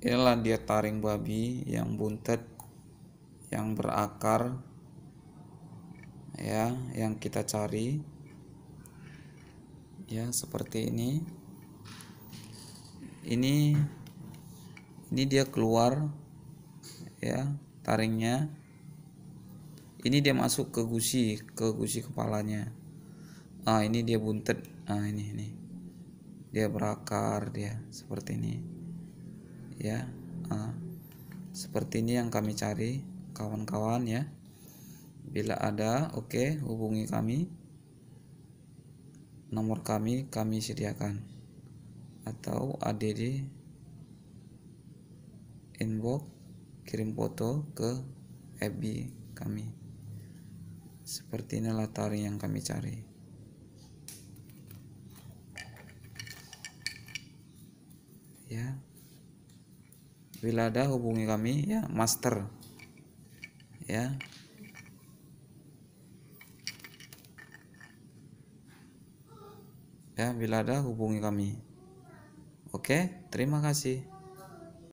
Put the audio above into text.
inilah dia taring babi yang buntet, yang berakar, ya, yang kita cari, ya, seperti ini. Ini, ini dia keluar, ya, taringnya. Ini dia masuk ke gusi, ke gusi kepalanya. Ah, ini dia buntet. Ah, ini, ini dia berakar dia seperti ini ya uh, seperti ini yang kami cari kawan-kawan ya bila ada oke okay, hubungi kami nomor kami kami sediakan atau ada di inbox kirim foto ke FB kami seperti ini latar yang kami cari ya bila ada hubungi kami ya master ya ya bila ada hubungi kami oke terima kasih